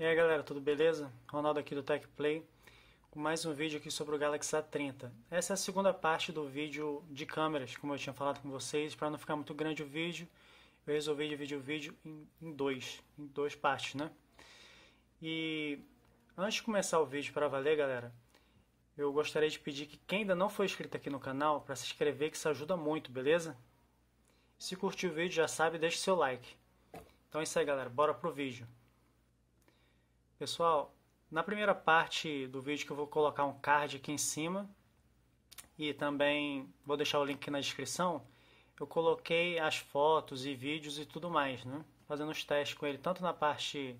E aí galera, tudo beleza? Ronaldo aqui do Tech Play com mais um vídeo aqui sobre o Galaxy A30. Essa é a segunda parte do vídeo de câmeras, como eu tinha falado com vocês, para não ficar muito grande o vídeo, eu resolvi dividir o vídeo em, em dois, em duas partes, né? E antes de começar o vídeo para valer, galera, eu gostaria de pedir que quem ainda não foi inscrito aqui no canal, para se inscrever, que isso ajuda muito, beleza? Se curtiu o vídeo, já sabe, deixa seu like. Então é isso aí, galera, bora pro vídeo. Pessoal, na primeira parte do vídeo que eu vou colocar um card aqui em cima e também vou deixar o link aqui na descrição, eu coloquei as fotos e vídeos e tudo mais, né? Fazendo os testes com ele, tanto na parte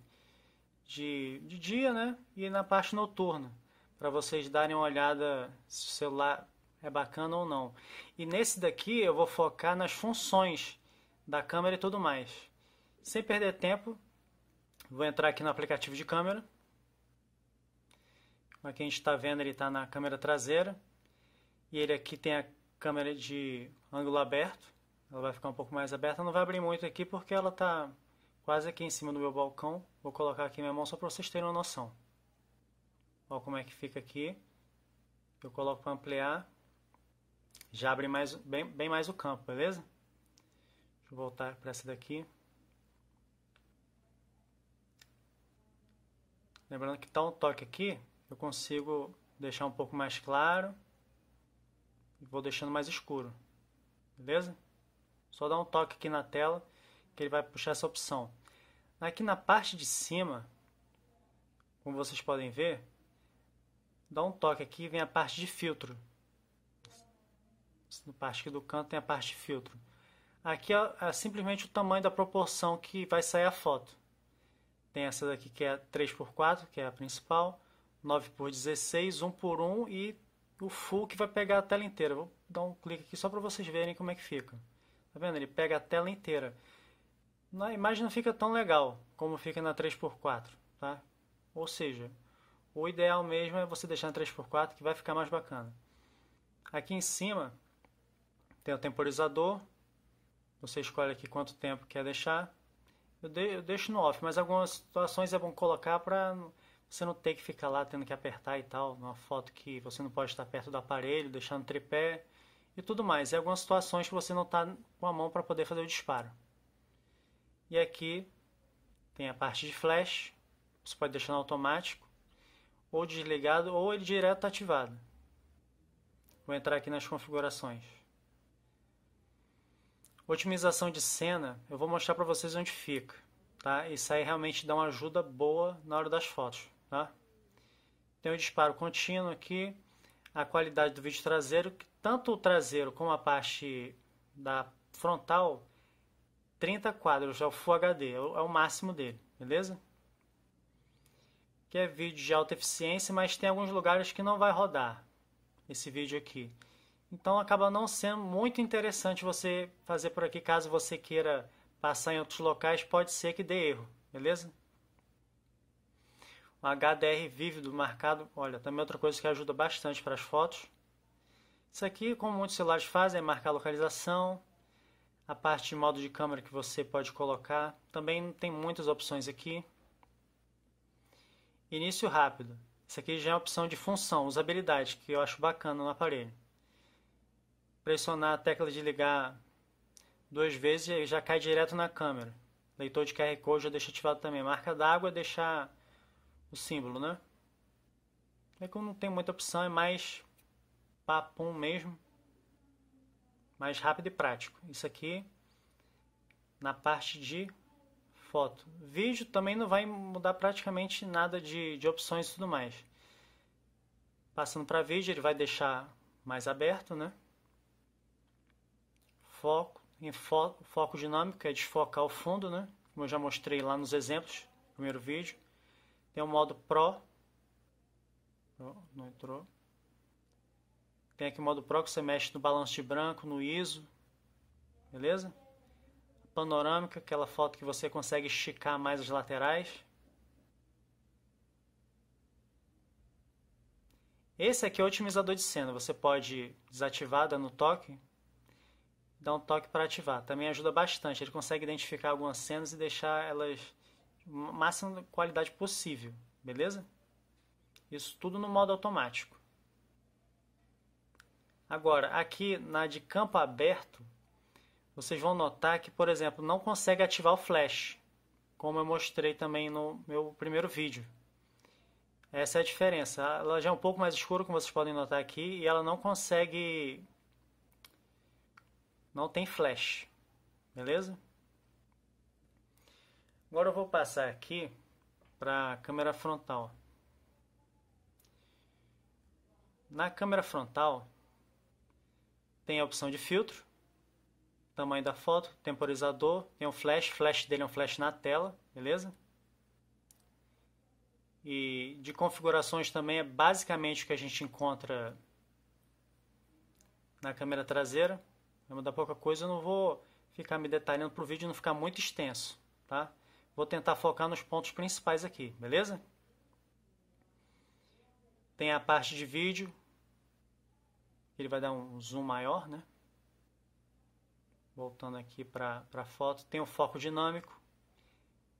de, de dia, né? E na parte noturna, para vocês darem uma olhada se o celular é bacana ou não. E nesse daqui eu vou focar nas funções da câmera e tudo mais. Sem perder tempo, Vou entrar aqui no aplicativo de câmera. Como aqui a gente está vendo, ele está na câmera traseira. E ele aqui tem a câmera de ângulo aberto. Ela vai ficar um pouco mais aberta. Não vai abrir muito aqui porque ela está quase aqui em cima do meu balcão. Vou colocar aqui minha mão só para vocês terem uma noção. Olha como é que fica aqui. Eu coloco para ampliar. Já abre mais, bem, bem mais o campo, beleza? Deixa eu voltar para essa daqui. Lembrando que tá um toque aqui, eu consigo deixar um pouco mais claro e vou deixando mais escuro, beleza? Só dá um toque aqui na tela que ele vai puxar essa opção. Aqui na parte de cima, como vocês podem ver, dá um toque aqui vem a parte de filtro. Na parte aqui do canto tem a parte de filtro. Aqui é, é simplesmente o tamanho da proporção que vai sair a foto. Tem essa daqui que é 3x4, que é a principal, 9x16, 1x1 e o full que vai pegar a tela inteira. Vou dar um clique aqui só para vocês verem como é que fica. Tá vendo? Ele pega a tela inteira. Na imagem não fica tão legal como fica na 3x4, tá? Ou seja, o ideal mesmo é você deixar na 3x4 que vai ficar mais bacana. Aqui em cima tem o temporizador. Você escolhe aqui quanto tempo quer deixar. Eu, de, eu deixo no off, mas algumas situações é bom colocar para você não ter que ficar lá tendo que apertar e tal. Uma foto que você não pode estar perto do aparelho, deixar no tripé e tudo mais. E algumas situações que você não está com a mão para poder fazer o disparo. E aqui tem a parte de flash, você pode deixar no automático, ou desligado, ou ele direto ativado. Vou entrar aqui nas configurações. Otimização de cena, eu vou mostrar para vocês onde fica, tá? Isso aí realmente dá uma ajuda boa na hora das fotos, tá? Tem o disparo contínuo aqui, a qualidade do vídeo traseiro, tanto o traseiro como a parte da frontal, 30 quadros, é o Full HD, é, é o máximo dele, beleza? Que é vídeo de alta eficiência, mas tem alguns lugares que não vai rodar esse vídeo aqui. Então acaba não sendo muito interessante você fazer por aqui, caso você queira passar em outros locais, pode ser que dê erro, beleza? O HDR vívido marcado, olha, também outra coisa que ajuda bastante para as fotos. Isso aqui, como muitos celulares fazem, é marcar a localização, a parte de modo de câmera que você pode colocar. Também tem muitas opções aqui. Início rápido. Isso aqui já é opção de função, usabilidade, que eu acho bacana no aparelho pressionar a tecla de ligar duas vezes e já cai direto na câmera. Leitor de QR Code eu deixo ativado também. Marca d'água, é deixar o símbolo, né? É que eu não tenho muita opção, é mais papum mesmo. Mais rápido e prático. Isso aqui na parte de foto. Vídeo também não vai mudar praticamente nada de, de opções e tudo mais. Passando para vídeo, ele vai deixar mais aberto, né? foco. Em foco, foco dinâmico é desfocar o fundo, né? Como eu já mostrei lá nos exemplos, no primeiro vídeo. Tem o modo Pro. Não entrou. Tem aqui o modo Pro que você mexe no balanço de branco, no ISO. Beleza? Panorâmica, aquela foto que você consegue esticar mais as laterais. Esse aqui é o otimizador de cena. Você pode desativar, dando toque, dá um toque para ativar. Também ajuda bastante. Ele consegue identificar algumas cenas e deixar elas máxima qualidade possível, beleza? Isso tudo no modo automático. Agora, aqui na de campo aberto, vocês vão notar que, por exemplo, não consegue ativar o flash, como eu mostrei também no meu primeiro vídeo. Essa é a diferença. Ela já é um pouco mais escura, como vocês podem notar aqui, e ela não consegue não tem flash, beleza? Agora eu vou passar aqui para a câmera frontal. Na câmera frontal tem a opção de filtro, tamanho da foto, temporizador, tem um flash, flash dele é um flash na tela, beleza? E de configurações também é basicamente o que a gente encontra na câmera traseira. Vai mudar pouca coisa, eu não vou ficar me detalhando para o vídeo não ficar muito extenso, tá? Vou tentar focar nos pontos principais aqui, beleza? Tem a parte de vídeo, ele vai dar um zoom maior, né? Voltando aqui para a foto, tem o foco dinâmico,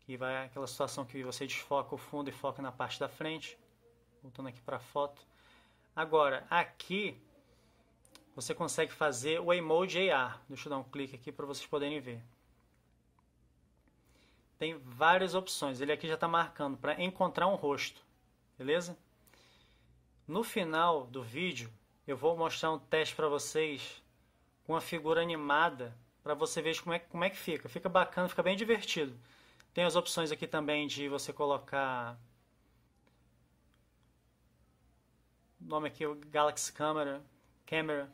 que vai aquela situação que você desfoca o fundo e foca na parte da frente. Voltando aqui para a foto. Agora, aqui você consegue fazer o emoji AR. Deixa eu dar um clique aqui para vocês poderem ver. Tem várias opções. Ele aqui já está marcando para encontrar um rosto. Beleza? No final do vídeo, eu vou mostrar um teste para vocês com a figura animada para você ver como é, como é que fica. Fica bacana, fica bem divertido. Tem as opções aqui também de você colocar o nome aqui é Galaxy Camera, Camera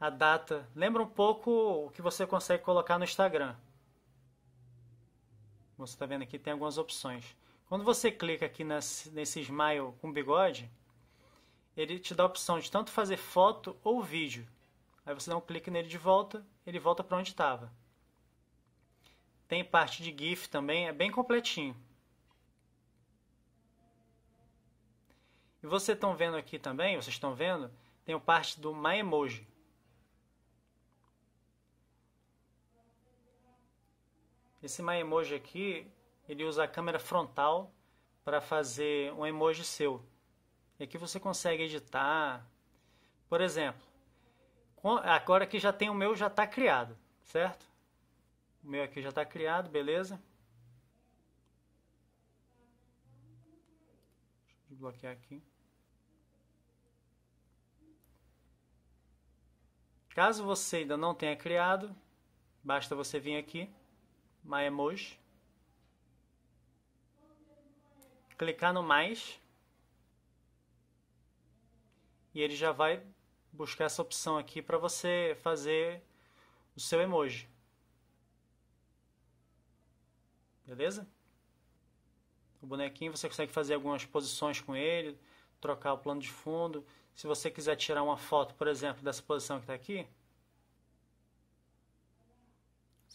a data. Lembra um pouco o que você consegue colocar no Instagram. Você está vendo aqui, tem algumas opções. Quando você clica aqui nesse, nesse smile com bigode, ele te dá a opção de tanto fazer foto ou vídeo. Aí você dá um clique nele de volta, ele volta para onde estava. Tem parte de GIF também, é bem completinho. E vocês estão vendo aqui também, vocês estão vendo, tem a parte do My Emoji. Esse My Emoji aqui, ele usa a câmera frontal para fazer um emoji seu. E aqui você consegue editar. Por exemplo, agora que já tem o meu, já está criado, certo? O meu aqui já está criado, beleza? Deixa eu bloquear aqui. Caso você ainda não tenha criado, basta você vir aqui My Emoji. Clicar no mais. E ele já vai buscar essa opção aqui para você fazer o seu emoji. Beleza? O bonequinho você consegue fazer algumas posições com ele, trocar o plano de fundo. Se você quiser tirar uma foto, por exemplo, dessa posição que está aqui,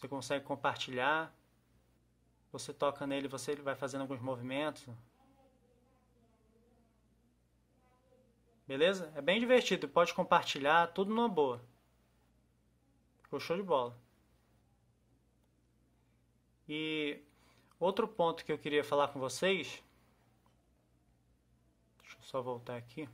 você consegue compartilhar. Você toca nele, você ele vai fazendo alguns movimentos. Beleza? É bem divertido, pode compartilhar, tudo numa boa. Ficou show de bola. E outro ponto que eu queria falar com vocês. Deixa eu só voltar aqui.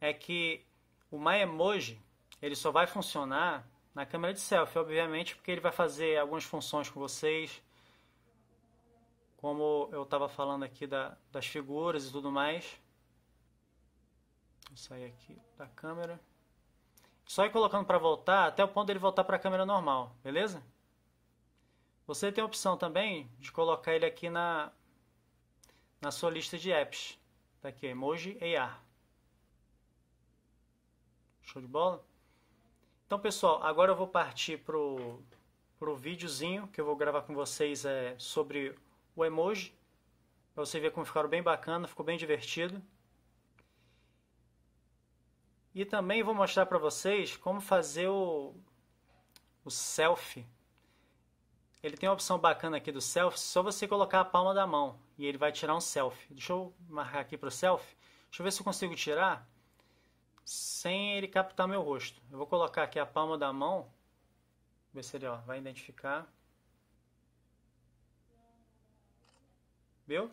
É que o My Emoji ele só vai funcionar na câmera de selfie, obviamente, porque ele vai fazer algumas funções com vocês, como eu estava falando aqui da, das figuras e tudo mais. Vou sair aqui da câmera. Só ir colocando para voltar até o ponto dele voltar para a câmera normal, beleza? Você tem a opção também de colocar ele aqui na, na sua lista de apps. Tá aqui, Emoji AR. Show de bola? Então, pessoal, agora eu vou partir pro pro videozinho que eu vou gravar com vocês é sobre o emoji. Para você ver como ficaram bem bacana, ficou bem divertido. E também vou mostrar para vocês como fazer o, o selfie. Ele tem uma opção bacana aqui do selfie, só você colocar a palma da mão e ele vai tirar um selfie. Deixa eu marcar aqui para o selfie. Deixa eu ver se eu consigo tirar sem ele captar meu rosto. Eu vou colocar aqui a palma da mão, ver se ele ó, vai identificar. Viu?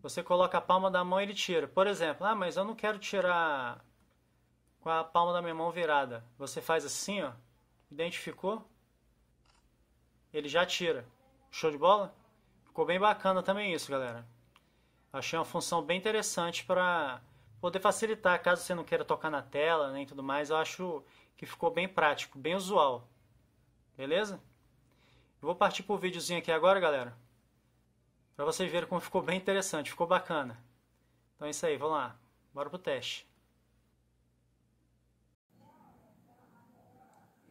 Você coloca a palma da mão e ele tira. Por exemplo, ah, mas eu não quero tirar com a palma da minha mão virada. Você faz assim, ó, identificou? Ele já tira. Show de bola? Ficou bem bacana também isso, galera. Achei uma função bem interessante para poder facilitar, caso você não queira tocar na tela nem né, tudo mais, eu acho que ficou bem prático, bem usual. Beleza? vou partir para o videozinho aqui agora, galera, para vocês verem como ficou bem interessante, ficou bacana. Então é isso aí, vamos lá, bora pro teste.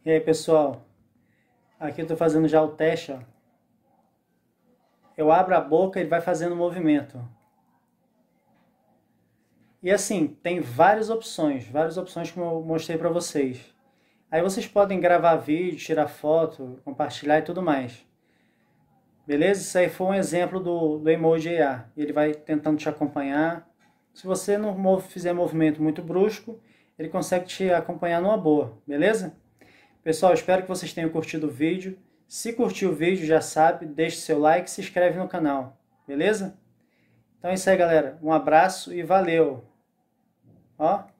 E aí, pessoal, aqui eu tô fazendo já o teste, ó. Eu abro a boca e ele vai fazendo o movimento, e assim, tem várias opções, várias opções que eu mostrei para vocês. Aí vocês podem gravar vídeo, tirar foto, compartilhar e tudo mais. Beleza? Isso aí foi um exemplo do, do emoji AR. Ele vai tentando te acompanhar. Se você não fizer movimento muito brusco, ele consegue te acompanhar numa boa, beleza? Pessoal, espero que vocês tenham curtido o vídeo. Se curtiu o vídeo, já sabe, deixe seu like e se inscreve no canal, beleza? Então é isso aí, galera. Um abraço e valeu. Ó.